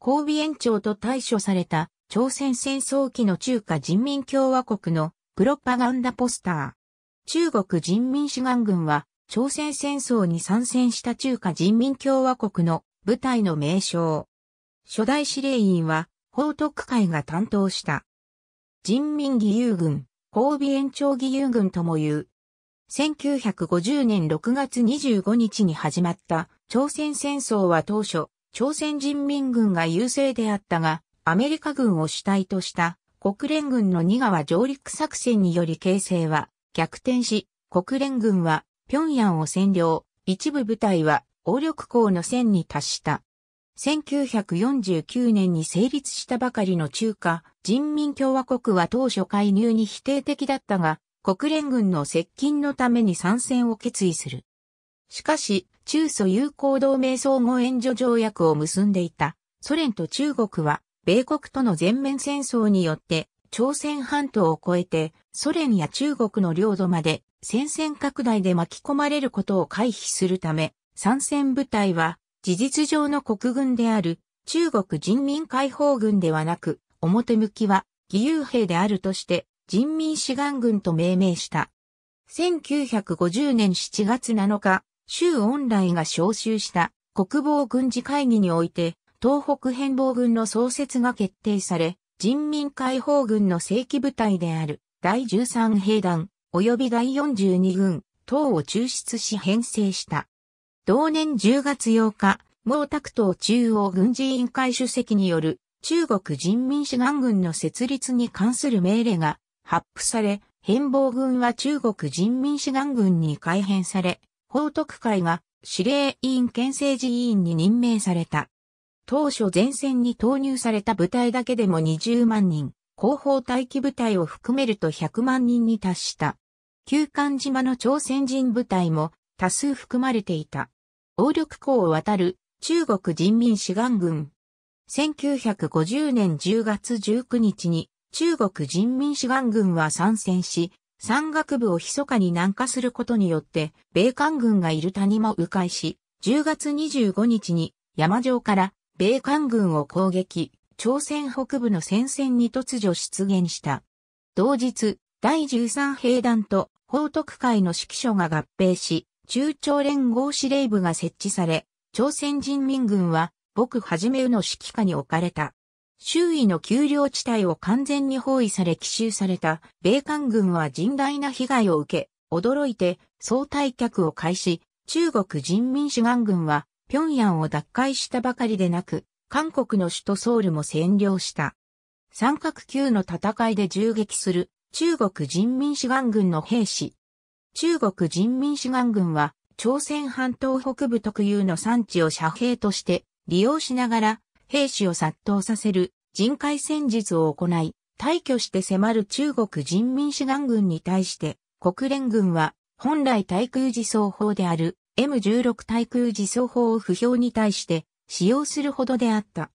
交尾延長と対処された朝鮮戦争期の中華人民共和国のプロパガンダポスター。中国人民志願軍は朝鮮戦争に参戦した中華人民共和国の部隊の名称。初代司令員は報徳会が担当した。人民義勇軍、交尾延長義勇軍とも言う。1950年6月25日に始まった朝鮮戦争は当初、朝鮮人民軍が優勢であったが、アメリカ軍を主体とした国連軍の二川上陸作戦により形勢は逆転し、国連軍は平壌を占領、一部部隊は王力港の線に達した。1949年に成立したばかりの中華人民共和国は当初介入に否定的だったが、国連軍の接近のために参戦を決意する。しかし、中ソ友好同盟相互援助条約を結んでいたソ連と中国は米国との全面戦争によって朝鮮半島を越えてソ連や中国の領土まで戦線拡大で巻き込まれることを回避するため参戦部隊は事実上の国軍である中国人民解放軍ではなく表向きは義勇兵であるとして人民志願軍と命名した。1950年7月7日、周恩来が招集した国防軍事会議において、東北変貌軍の創設が決定され、人民解放軍の正規部隊である第13兵団及び第42軍等を抽出し編成した。同年10月8日、毛沢東中央軍事委員会主席による中国人民志願軍の設立に関する命令が発布され、変貌軍は中国人民志願軍に改編され、高徳会が司令委員県政治委員に任命された。当初前線に投入された部隊だけでも20万人、後方待機部隊を含めると100万人に達した。旧館島の朝鮮人部隊も多数含まれていた。王力港を渡る中国人民志願軍。1950年10月19日に中国人民志願軍は参戦し、山岳部を密かに南下することによって、米韓軍がいる谷も迂回し、10月25日に山上から米韓軍を攻撃、朝鮮北部の戦線に突如出現した。同日、第13兵団と報徳会の指揮所が合併し、中朝連合司令部が設置され、朝鮮人民軍は、僕はじめうの指揮下に置かれた。周囲の丘陵地帯を完全に包囲され奇襲された米韓軍は甚大な被害を受け、驚いて総退却を開始、中国人民志願軍は平壌を奪回したばかりでなく、韓国の首都ソウルも占領した。三角級の戦いで銃撃する中国人民志願軍の兵士。中国人民志願軍は朝鮮半島北部特有の産地を遮蔽として利用しながら兵士を殺到させる人海戦術を行い、退去して迫る中国人民志願軍に対して、国連軍は本来対空自走砲である M16 対空自走砲を不評に対して使用するほどであった。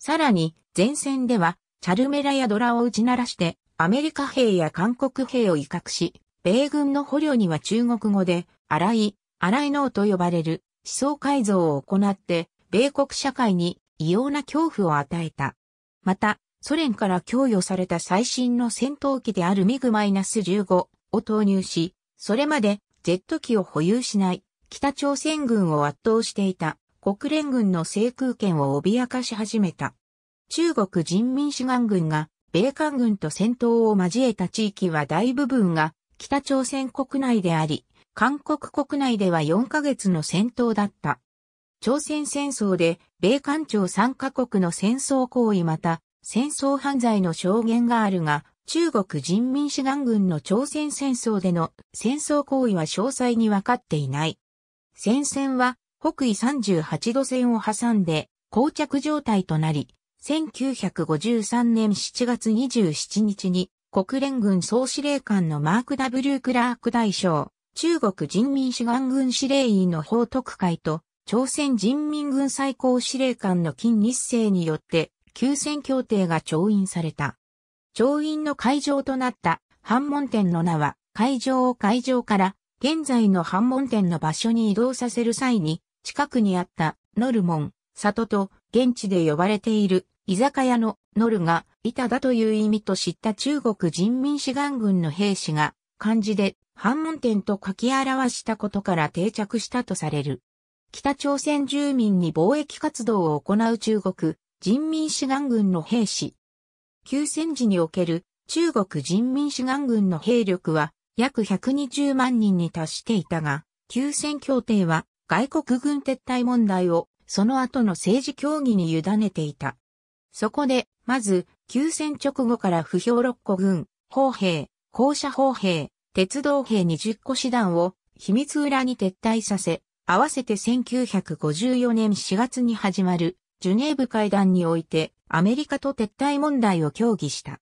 さらに前線ではチャルメラやドラを打ち鳴らしてアメリカ兵や韓国兵を威嚇し、米軍の捕虜には中国語で荒い、荒い脳と呼ばれる思想改造を行って米国社会に異様な恐怖を与えた。また、ソ連から供与された最新の戦闘機であるミグ -15 を投入し、それまでジェット機を保有しない北朝鮮軍を圧倒していた国連軍の制空権を脅かし始めた。中国人民志願軍が米韓軍と戦闘を交えた地域は大部分が北朝鮮国内であり、韓国国内では4ヶ月の戦闘だった。朝鮮戦争で米韓朝3カ国の戦争行為また戦争犯罪の証言があるが、中国人民志願軍の朝鮮戦争での戦争行為は詳細に分かっていない。戦線は北緯38度線を挟んで膠着状態となり、1953年7月27日に国連軍総司令官のマーク・ W・ クラーク大将、中国人民志願軍司令員の報徳会と朝鮮人民軍最高司令官の金日成によって、休戦協定が調印された。調印の会場となった反門店の名は、会場を会場から、現在の反門店の場所に移動させる際に、近くにあったノルモン、里と現地で呼ばれている居酒屋のノルが板だという意味と知った中国人民志願軍の兵士が漢字で反門店と書き表したことから定着したとされる。北朝鮮住民に貿易活動を行う中国人民志願軍の兵士。休戦時における中国人民志願軍の兵力は約120万人に達していたが、休戦協定は外国軍撤退問題をその後の政治協議に委ねていた。そこで、まず、休戦直後から不評六個軍、砲兵、校舎砲兵、鉄道兵20個師団を秘密裏に撤退させ、合わせて1954年4月に始まるジュネーブ会談においてアメリカと撤退問題を協議した。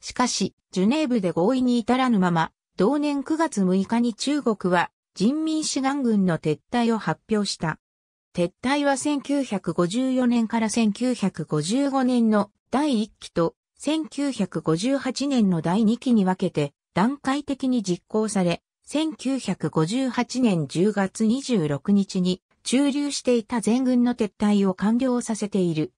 しかし、ジュネーブで合意に至らぬまま、同年9月6日に中国は人民志願軍の撤退を発表した。撤退は1954年から1955年の第1期と1958年の第2期に分けて段階的に実行され、1958年10月26日に駐留していた全軍の撤退を完了させている。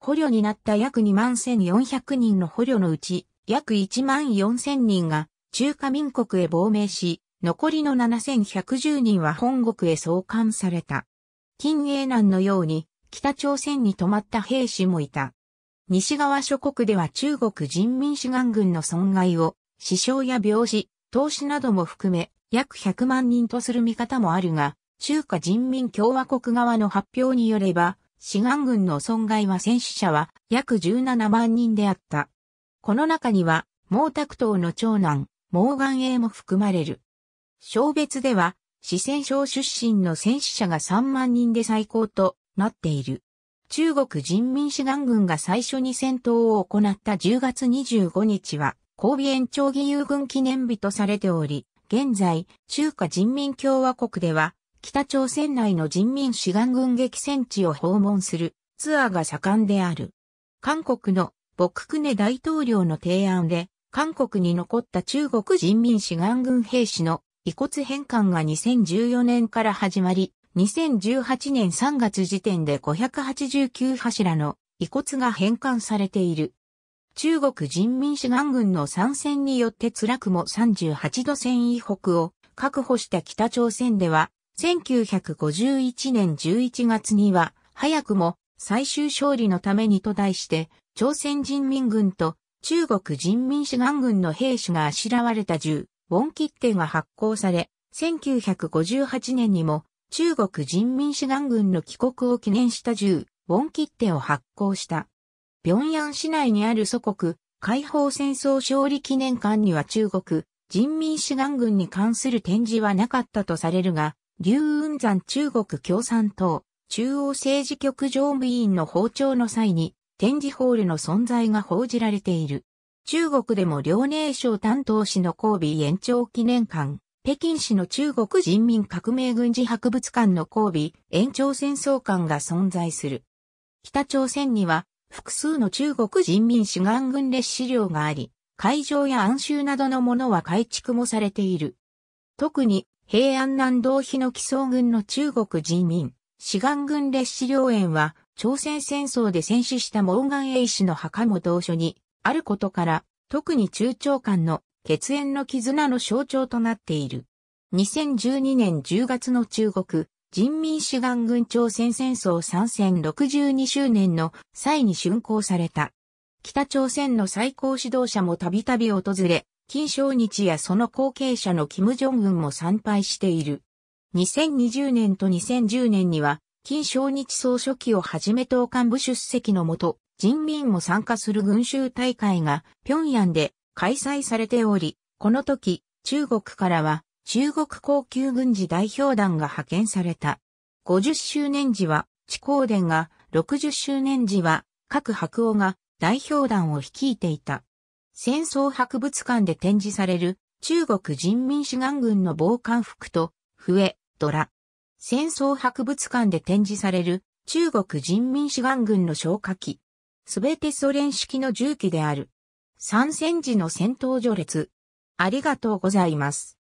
捕虜になった約2万1400人の捕虜のうち、約1万4000人が中華民国へ亡命し、残りの7110人は本国へ送還された。金英南のように北朝鮮に泊まった兵士もいた。西側諸国では中国人民志願軍の損害を死傷や病死、投資なども含め約100万人とする見方もあるが、中華人民共和国側の発表によれば、志願軍の損害は戦死者は約17万人であった。この中には、毛沢東の長男、毛岩英も含まれる。小別では、四川省出身の戦死者が3万人で最高となっている。中国人民志願軍が最初に戦闘を行った10月25日は、交尾延長義勇軍記念日とされており、現在、中華人民共和国では、北朝鮮内の人民志願軍激戦地を訪問するツアーが盛んである。韓国の朴久根大統領の提案で、韓国に残った中国人民志願軍兵士の遺骨返還が2014年から始まり、2018年3月時点で589柱の遺骨が返還されている。中国人民志願軍の参戦によって辛くも38度線以北を確保した北朝鮮では、1951年11月には、早くも最終勝利のためにと題して、朝鮮人民軍と中国人民志願軍の兵士があしらわれた銃、ウォン切手が発行され、1958年にも中国人民志願軍の帰国を記念した銃、ウォン切手を発行した。平壌市内にある祖国、解放戦争勝利記念館には中国、人民志願軍に関する展示はなかったとされるが、劉雲山中国共産党、中央政治局常務委員の訪朝の際に、展示ホールの存在が報じられている。中国でも遼寧省担当市の交尾延長記念館、北京市の中国人民革命軍事博物館の交尾延長戦争館が存在する。北朝鮮には複数の中国人民志願軍列資料があり、会場や暗州などのものは改築もされている。特に平安南道比の基礎軍の中国人民、志願軍列資料園は、朝鮮戦争で戦死したモーガン・エ氏の墓も同所にあることから、特に中朝間の血縁の絆の象徴となっている。2012年10月の中国、人民志願軍朝鮮戦争参戦62周年の際に竣工された。北朝鮮の最高指導者もたびたび訪れ、金正日やその後継者の金正恩も参拝している。2020年と2010年には、金正日総書記をはじめ党幹部出席のもと、人民も参加する群衆大会が平壌で開催されており、この時、中国からは中国高級軍事代表団が派遣された。50周年時は、地光殿が、60周年時は、各白鸚が代表団を率いていた。戦争博物館で展示される中国人民志願軍の防寒服と笛、ドラ。戦争博物館で展示される中国人民志願軍の消火器。すべてソ連式の銃器である。参戦時の戦闘序列。ありがとうございます。